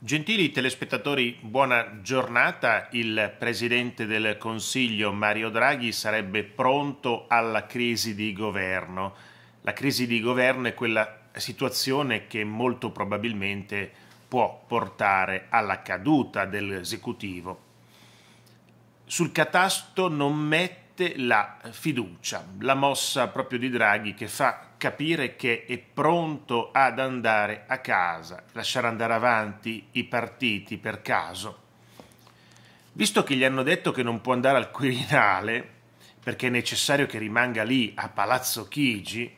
Gentili telespettatori, buona giornata. Il Presidente del Consiglio Mario Draghi sarebbe pronto alla crisi di governo. La crisi di governo è quella situazione che molto probabilmente può portare alla caduta dell'esecutivo. Sul catasto non mette la fiducia, la mossa proprio di Draghi che fa capire che è pronto ad andare a casa, lasciare andare avanti i partiti per caso. Visto che gli hanno detto che non può andare al Quirinale, perché è necessario che rimanga lì a Palazzo Chigi,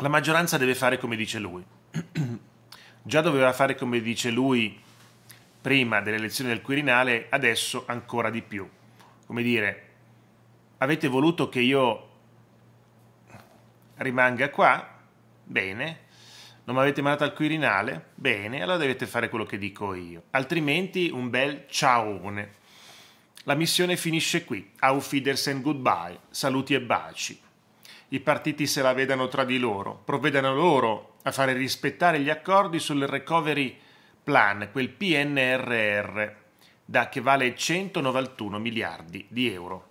la maggioranza deve fare come dice lui. Già doveva fare come dice lui prima delle elezioni del Quirinale, adesso ancora di più. Come dire, avete voluto che io rimanga qua, bene. Non mi avete mandato al Quirinale? Bene, allora dovete fare quello che dico io. Altrimenti un bel ciaone. La missione finisce qui. Auf Wiedersehen, goodbye. Saluti e baci. I partiti se la vedano tra di loro. Provvedano loro a fare rispettare gli accordi sul recovery plan, quel PNRR, da che vale 191 miliardi di euro.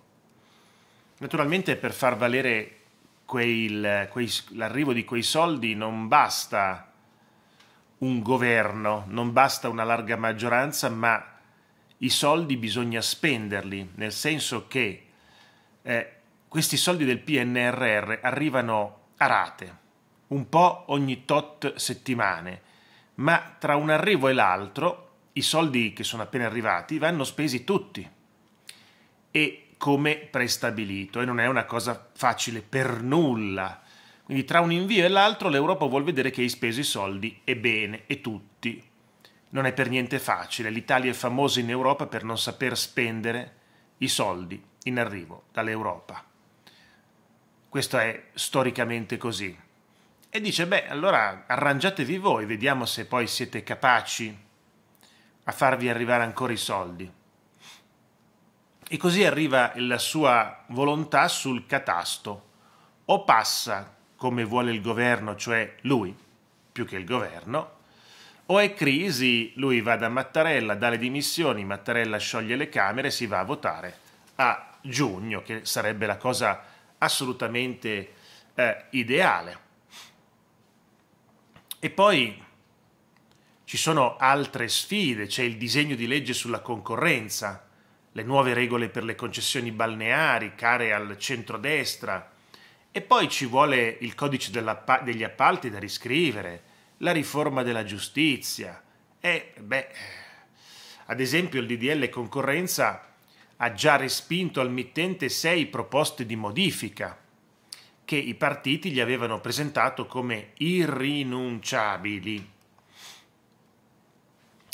Naturalmente per far valere quel, quei, l'arrivo di quei soldi non basta un governo, non basta una larga maggioranza, ma i soldi bisogna spenderli, nel senso che eh, questi soldi del PNRR arrivano a rate, un po' ogni tot settimane, ma tra un arrivo e l'altro i soldi che sono appena arrivati vanno spesi tutti. E come prestabilito e non è una cosa facile per nulla. Quindi tra un invio e l'altro l'Europa vuol vedere che hai speso i soldi e bene, e tutti. Non è per niente facile, l'Italia è famosa in Europa per non saper spendere i soldi in arrivo dall'Europa. Questo è storicamente così. E dice, beh, allora arrangiatevi voi, vediamo se poi siete capaci a farvi arrivare ancora i soldi. E così arriva la sua volontà sul catasto. O passa come vuole il governo, cioè lui, più che il governo, o è crisi, lui va da Mattarella, dà le dimissioni, Mattarella scioglie le Camere e si va a votare a giugno, che sarebbe la cosa assolutamente eh, ideale. E poi ci sono altre sfide, c'è il disegno di legge sulla concorrenza, le nuove regole per le concessioni balneari care al centrodestra e poi ci vuole il codice degli appalti da riscrivere, la riforma della giustizia e beh, ad esempio il DDL concorrenza ha già respinto al mittente sei proposte di modifica che i partiti gli avevano presentato come irrinunciabili.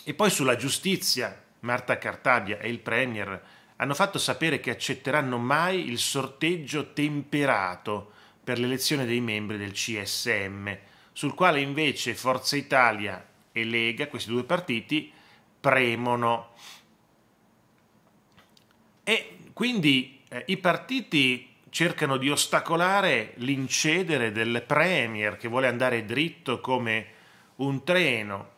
E poi sulla giustizia Marta Cartabia e il Premier hanno fatto sapere che accetteranno mai il sorteggio temperato per l'elezione dei membri del CSM, sul quale invece Forza Italia e Lega, questi due partiti, premono. E quindi eh, i partiti cercano di ostacolare l'incedere del Premier che vuole andare dritto come un treno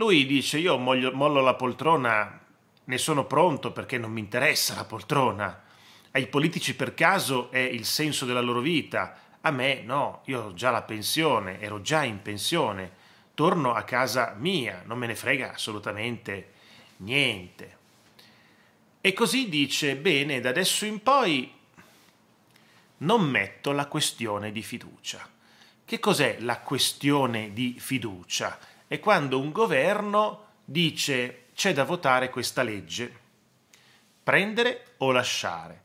lui dice io mollo, mollo la poltrona, ne sono pronto perché non mi interessa la poltrona. Ai politici per caso è il senso della loro vita, a me no, io ho già la pensione, ero già in pensione, torno a casa mia, non me ne frega assolutamente niente. E così dice, bene, da adesso in poi non metto la questione di fiducia. Che cos'è la questione di fiducia? è quando un governo dice c'è da votare questa legge, prendere o lasciare.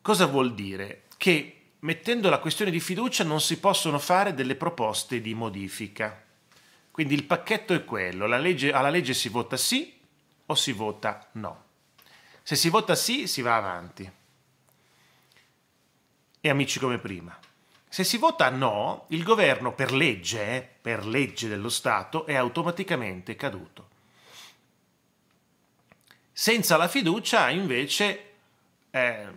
Cosa vuol dire? Che mettendo la questione di fiducia non si possono fare delle proposte di modifica. Quindi il pacchetto è quello, legge, alla legge si vota sì o si vota no. Se si vota sì si va avanti. E amici come prima. Se si vota no, il governo per legge, per legge dello Stato, è automaticamente caduto. Senza la fiducia, invece, eh,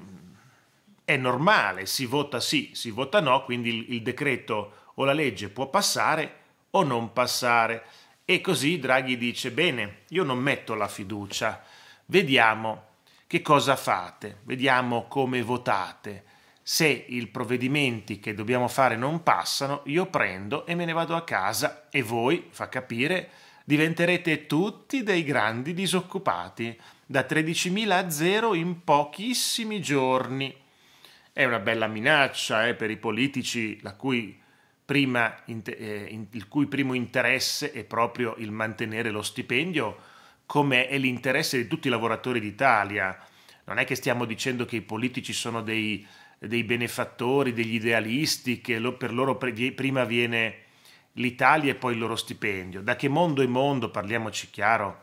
è normale, si vota sì, si vota no, quindi il, il decreto o la legge può passare o non passare. E così Draghi dice, bene, io non metto la fiducia, vediamo che cosa fate, vediamo come votate se i provvedimenti che dobbiamo fare non passano, io prendo e me ne vado a casa e voi, fa capire, diventerete tutti dei grandi disoccupati, da 13.000 a zero in pochissimi giorni. È una bella minaccia eh, per i politici la cui prima, eh, il cui primo interesse è proprio il mantenere lo stipendio, come è l'interesse di tutti i lavoratori d'Italia. Non è che stiamo dicendo che i politici sono dei dei benefattori, degli idealisti, che per loro prima viene l'Italia e poi il loro stipendio. Da che mondo è mondo, parliamoci chiaro,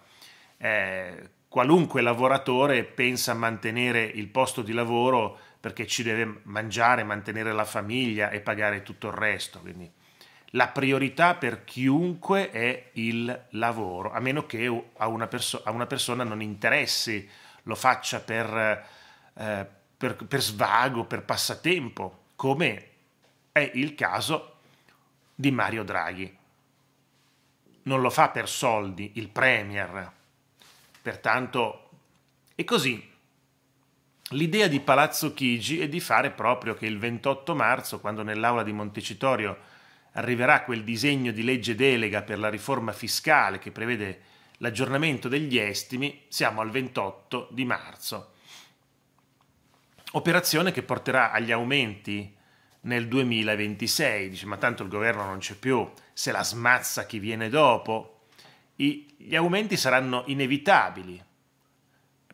eh, qualunque lavoratore pensa a mantenere il posto di lavoro perché ci deve mangiare, mantenere la famiglia e pagare tutto il resto. Quindi la priorità per chiunque è il lavoro, a meno che a una, perso- a una persona non interessi, lo faccia per, eh, per, per svago, per passatempo, come è il caso di Mario Draghi. Non lo fa per soldi il Premier. Pertanto è così. L'idea di Palazzo Chigi è di fare proprio che il 28 marzo, quando nell'aula di Montecitorio arriverà quel disegno di legge delega per la riforma fiscale che prevede l'aggiornamento degli estimi, siamo al 28 di marzo operazione che porterà agli aumenti nel 2026. Dice, ma tanto il governo non c'è più, se la smazza chi viene dopo. I, gli aumenti saranno inevitabili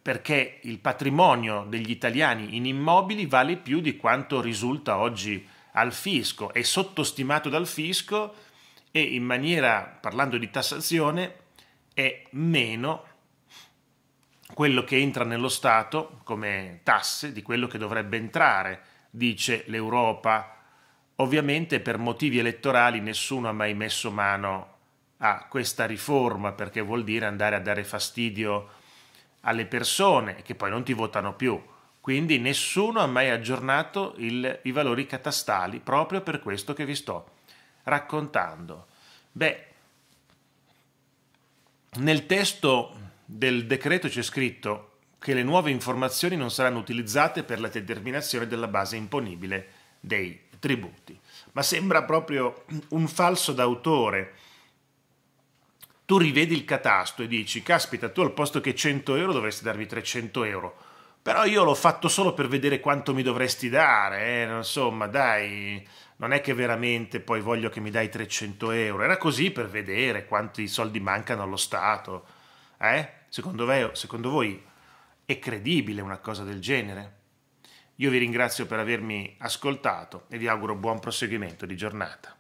perché il patrimonio degli italiani in immobili vale più di quanto risulta oggi al fisco, è sottostimato dal fisco e in maniera, parlando di tassazione, è meno quello che entra nello Stato come tasse di quello che dovrebbe entrare, dice l'Europa. Ovviamente per motivi elettorali nessuno ha mai messo mano a questa riforma perché vuol dire andare a dare fastidio alle persone che poi non ti votano più. Quindi nessuno ha mai aggiornato il, i valori catastali proprio per questo che vi sto raccontando. Beh, nel testo del decreto c'è scritto che le nuove informazioni non saranno utilizzate per la determinazione della base imponibile dei tributi. Ma sembra proprio un falso d'autore. Tu rivedi il catasto e dici, caspita, tu al posto che 100 euro dovresti darmi 300 euro. Però io l'ho fatto solo per vedere quanto mi dovresti dare, eh? insomma, dai, non è che veramente poi voglio che mi dai 300 euro. Era così per vedere quanti soldi mancano allo Stato, eh? Secondo, ve, secondo voi è credibile una cosa del genere? Io vi ringrazio per avermi ascoltato e vi auguro buon proseguimento di giornata.